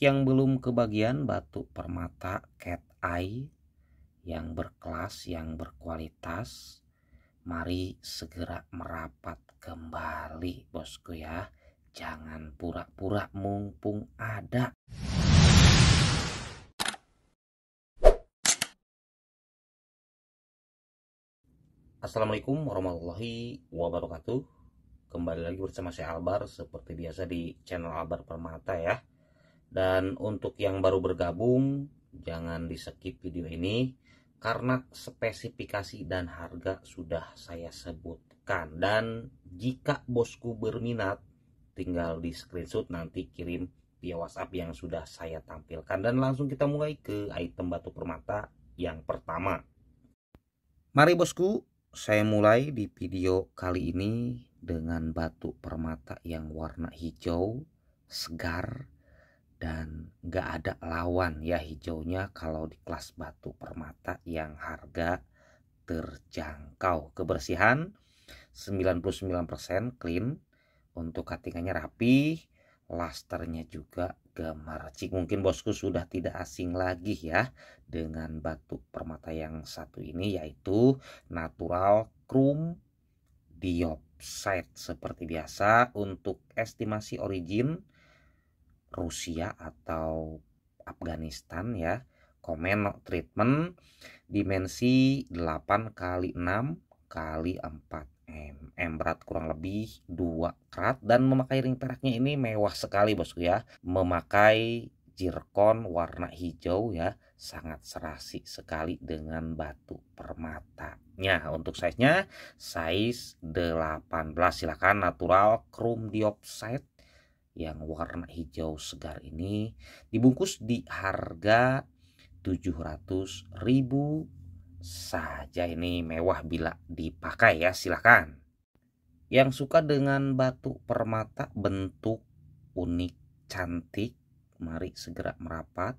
yang belum kebagian batu permata cat eye yang berkelas, yang berkualitas, mari segera merapat kembali bosku ya. Jangan pura-pura mumpung ada. Assalamualaikum warahmatullahi wabarakatuh Kembali lagi bersama saya Albar Seperti biasa di channel Albar Permata ya dan untuk yang baru bergabung, jangan di skip video ini karena spesifikasi dan harga sudah saya sebutkan. Dan jika bosku berminat, tinggal di screenshot nanti kirim via WhatsApp yang sudah saya tampilkan. Dan langsung kita mulai ke item batu permata yang pertama. Mari bosku, saya mulai di video kali ini dengan batu permata yang warna hijau, segar, dan nggak ada lawan ya hijaunya kalau di kelas batu permata yang harga terjangkau kebersihan 99% clean untuk cuttingannya rapi lasternya juga gemercik mungkin bosku sudah tidak asing lagi ya dengan batu permata yang satu ini yaitu natural chrome diopside seperti biasa untuk estimasi origin Rusia atau Afghanistan ya komen treatment dimensi 8 kali 6 kali 4 m berat kurang lebih 2 karat dan memakai ring peraknya ini mewah sekali bosku ya memakai jirkon warna hijau ya sangat serasi sekali dengan batu permata permatanya untuk size nya size 18 silakan natural chrome dioxide yang warna hijau segar ini dibungkus di harga 700.000 saja ini mewah bila dipakai ya silahkan yang suka dengan batu permata bentuk unik cantik mari segera merapat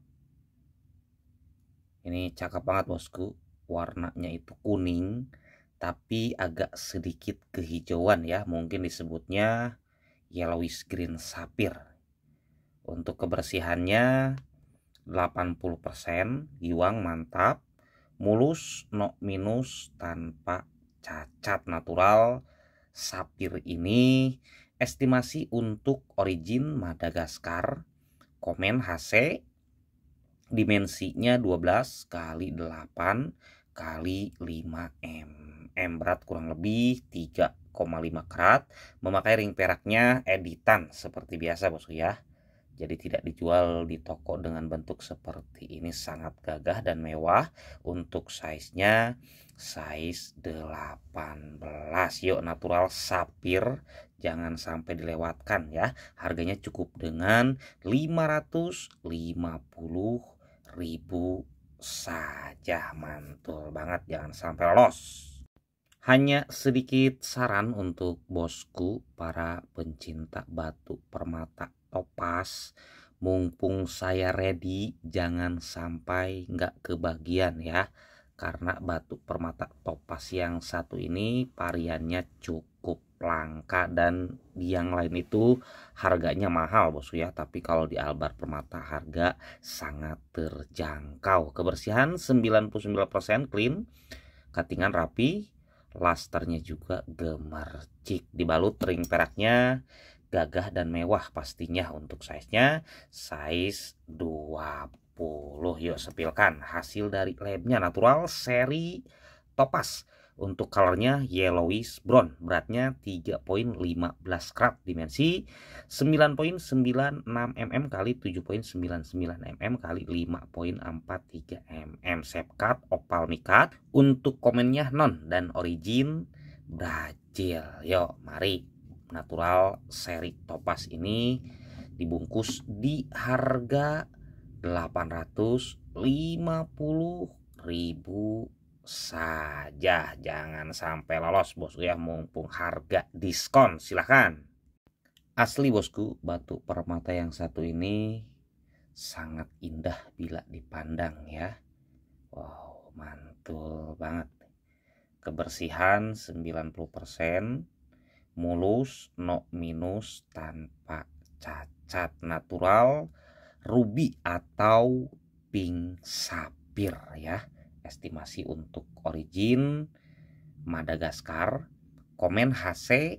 ini cakep banget bosku warnanya itu kuning tapi agak sedikit kehijauan ya mungkin disebutnya yellowish green sapir. Untuk kebersihannya 80% giwang mantap, mulus, no minus, tanpa cacat natural. Sapir ini estimasi untuk origin Madagaskar, komen HC, dimensinya 12 kali 8 kali 5 m berat kurang lebih karat memakai ring peraknya editan seperti biasa bosku ya jadi tidak dijual di toko dengan bentuk seperti ini sangat gagah dan mewah untuk size-nya size 18 yuk natural sapir jangan sampai dilewatkan ya harganya cukup dengan 550 ribu saja mantul banget jangan sampai lolos hanya sedikit saran untuk bosku para pencinta batu permata topas Mumpung saya ready, jangan sampai nggak kebagian ya. Karena batu permata topas yang satu ini variannya cukup langka dan yang lain itu harganya mahal bosku ya. Tapi kalau di Albar Permata harga sangat terjangkau. Kebersihan 99% clean, katingan rapi, Lasternya juga gemercik. Dibalut ring peraknya gagah dan mewah pastinya untuk size-nya. Size 20. Yuk sepilkan hasil dari labnya natural seri topas untuk colornya yellowish brown, beratnya 3.15 karat, dimensi 9.96 mm kali 7.99 mm kali 5.43 mm, shape cut, opal mikat. Untuk komennya non dan origin Brazil. Yo, mari natural seri topas ini dibungkus di harga 850 ribu saja jangan sampai lolos bosku ya mumpung harga diskon silahkan asli bosku batu permata yang satu ini sangat indah bila dipandang ya wow mantul banget kebersihan 90% mulus no minus tanpa cacat natural ruby atau pink sapir ya estimasi untuk origin Madagaskar, komen HC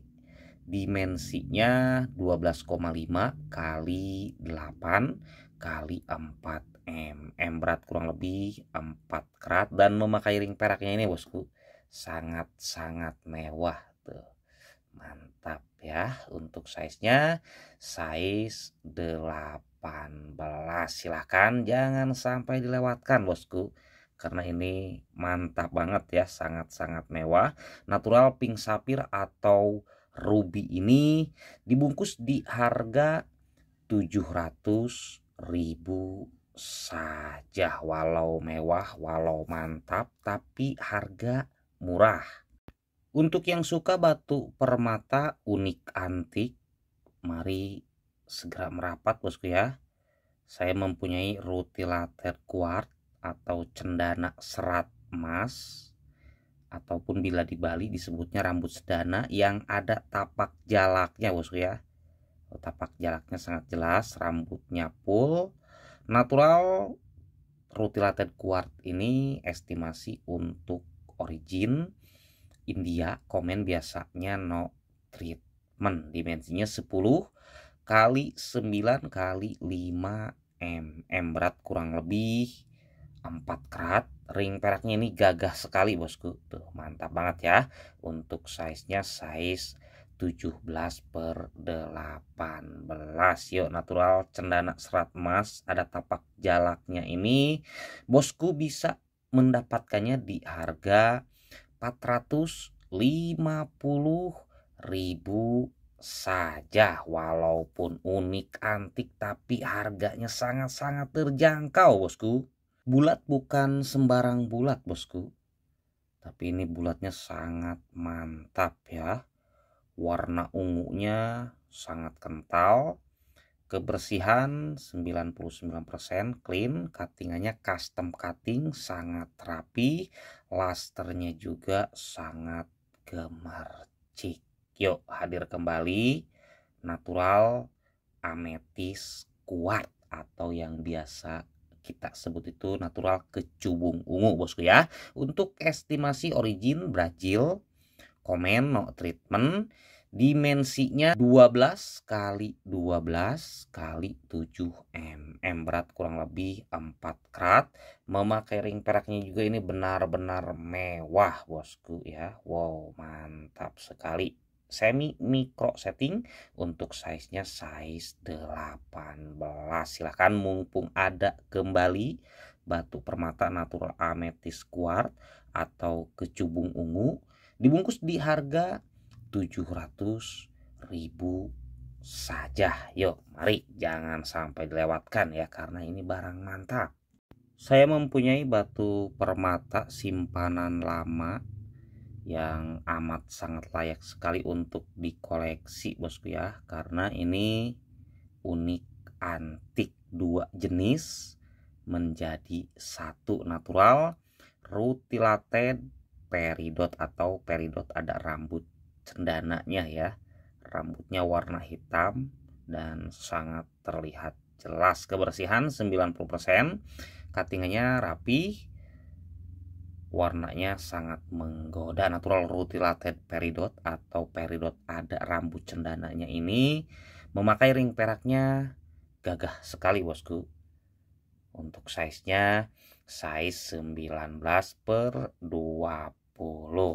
dimensinya 12,5 kali 8 kali 4 mm berat kurang lebih 4 kerat dan memakai ring peraknya ini bosku sangat-sangat mewah tuh mantap ya untuk size-nya size 18 silahkan jangan sampai dilewatkan bosku karena ini mantap banget ya sangat-sangat mewah natural pink sapphire atau ruby ini dibungkus di harga 700 ribu saja walau mewah walau mantap tapi harga murah untuk yang suka batu permata unik antik mari segera merapat bosku ya saya mempunyai rutilater quartz atau cendana serat emas ataupun bila di Bali disebutnya rambut sedana yang ada tapak jalaknya bosku ya oh, tapak jalaknya sangat jelas rambutnya full natural rutilated kuart ini estimasi untuk origin India komen biasanya no treatment dimensinya 10 kali 9 kali 5 mm berat kurang lebih 4 karat ring peraknya ini gagah sekali bosku tuh mantap banget ya untuk size nya size 17 per 18 yuk natural cendana serat emas ada tapak jalaknya ini bosku bisa mendapatkannya di harga 450 ribu saja walaupun unik antik tapi harganya sangat-sangat terjangkau bosku Bulat bukan sembarang bulat, bosku. Tapi ini bulatnya sangat mantap ya. Warna ungunya sangat kental. Kebersihan 99% clean, cuttingannya custom cutting sangat rapi, lasternya juga sangat gemercik. Yuk hadir kembali natural ametis kuat atau yang biasa kita sebut itu natural kecubung ungu bosku ya untuk estimasi origin Brazil komen no treatment dimensinya 12 kali 12 kali 7 mm berat kurang lebih 4 krat memakai ring peraknya juga ini benar-benar mewah bosku ya wow mantap sekali semi mikro setting untuk size-nya size 18 silahkan mumpung ada kembali batu permata natural ametis kuar atau kecubung ungu dibungkus di harga 700 ribu saja yuk mari jangan sampai dilewatkan ya karena ini barang mantap saya mempunyai batu permata simpanan lama yang amat sangat layak sekali untuk dikoleksi bosku ya karena ini unik antik dua jenis menjadi satu natural rutilated peridot atau peridot ada rambut cendananya ya rambutnya warna hitam dan sangat terlihat jelas kebersihan 90% cuttingannya rapi warnanya sangat menggoda natural rutilated peridot atau peridot ada rambut cendananya ini memakai ring peraknya gagah sekali bosku untuk size nya size 19 per 20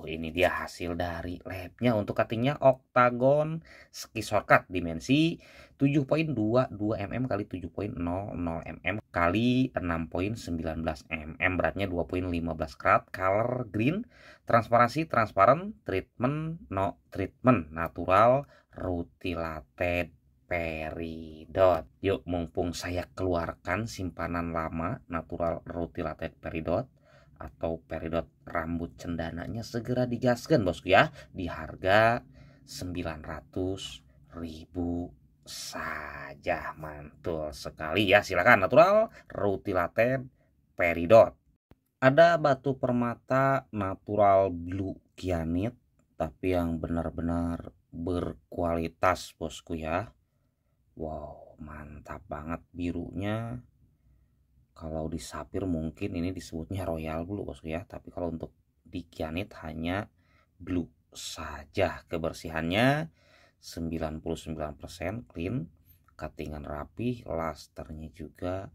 ini dia hasil dari labnya untuk cuttingnya oktagon ski shortcut dimensi 7.22 mm kali 7.00 mm kali 6.19 mm beratnya 2.15 karat color green transparansi transparent treatment no treatment natural rutilated peridot. Yuk mumpung saya keluarkan simpanan lama natural rutilated peridot atau peridot rambut cendananya segera digaskan bosku ya di harga 900 ribu saja mantul sekali ya silakan natural rutilaten peridot ada batu permata natural blue kianit tapi yang benar-benar berkualitas bosku ya wow mantap banget birunya kalau di sapir mungkin ini disebutnya royal blue bosku ya tapi kalau untuk di kianit hanya blue saja kebersihannya 99% clean cuttingan rapi lasternya juga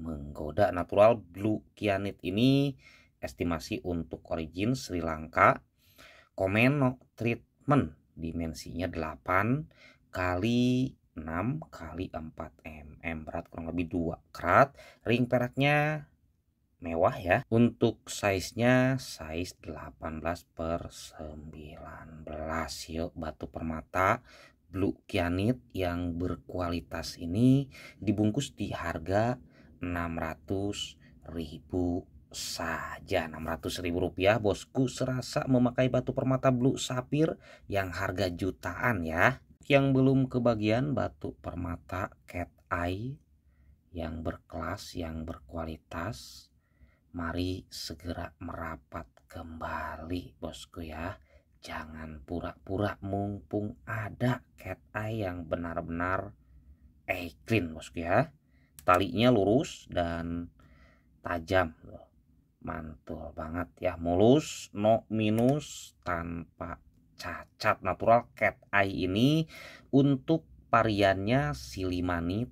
menggoda natural blue kianit ini estimasi untuk origin Sri Lanka Komeno treatment dimensinya 8 kali 6 kali 4 mm berat kurang lebih 2 krat ring peraknya mewah ya untuk size nya size 18 per 19 yuk batu permata blue kianit yang berkualitas ini dibungkus di harga 600 ribu saja 600 ribu rupiah bosku serasa memakai batu permata blue sapir yang harga jutaan ya yang belum kebagian batu permata cat eye yang berkelas, yang berkualitas, mari segera merapat kembali bosku ya. Jangan pura-pura mumpung ada cat eye yang benar-benar eh clean bosku ya. Talinya lurus dan tajam Mantul banget ya, mulus, no minus, tanpa cacat natural cat eye ini untuk variannya silimani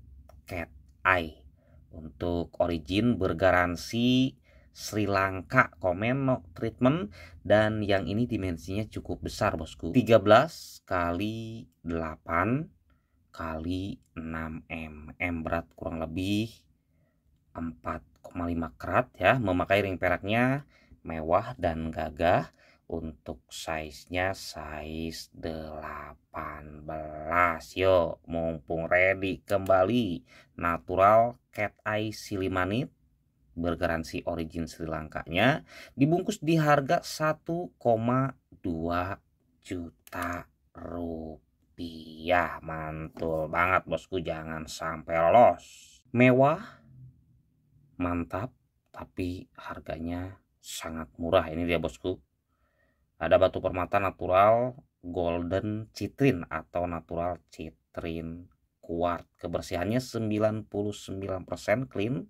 cat eye untuk origin bergaransi Sri Lanka komen no treatment dan yang ini dimensinya cukup besar bosku 13 kali 8 kali 6 mm berat kurang lebih 4,5 karat ya memakai ring peraknya mewah dan gagah untuk size-nya size 18 yo. mumpung ready kembali natural cat eye silimanit bergaransi origin Sri Lanka-nya. dibungkus di harga 1,2 juta rupiah mantul banget bosku jangan sampai los mewah mantap tapi harganya sangat murah ini dia bosku ada batu permata natural golden citrin atau natural citrin quartz Kebersihannya 99% clean.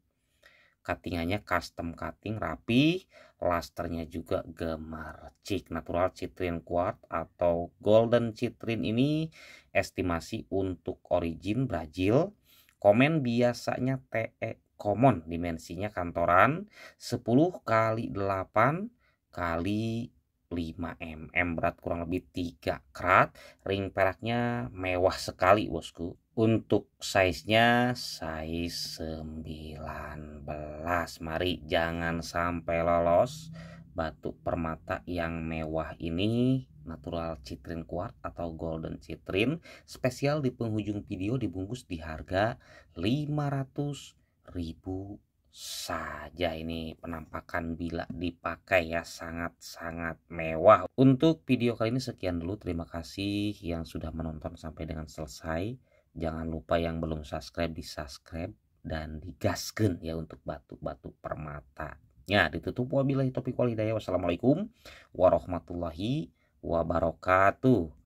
Cuttingannya custom cutting rapi, lasternya juga gemercik. Natural citrin quartz atau golden citrin ini estimasi untuk origin Brazil. Komen biasanya TE common, dimensinya kantoran 10 kali 8 kali 5 mm berat kurang lebih 3 karat ring peraknya mewah sekali bosku untuk size-nya size 19 mari jangan sampai lolos batu permata yang mewah ini natural citrin kuat atau golden citrin spesial di penghujung video dibungkus di harga 500 ribu saja ini penampakan bila dipakai ya sangat-sangat mewah untuk video kali ini sekian dulu terima kasih yang sudah menonton sampai dengan selesai jangan lupa yang belum subscribe di subscribe dan digaskan ya untuk batu-batu permata ya ditutup wabillahi topik walhidayah wassalamualaikum warahmatullahi wabarakatuh